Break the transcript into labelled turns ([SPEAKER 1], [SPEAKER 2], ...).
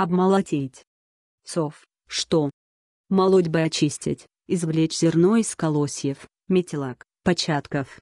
[SPEAKER 1] обмолотить. Сов, что? Молоть бы очистить, извлечь зерно из колосьев, метелак, початков,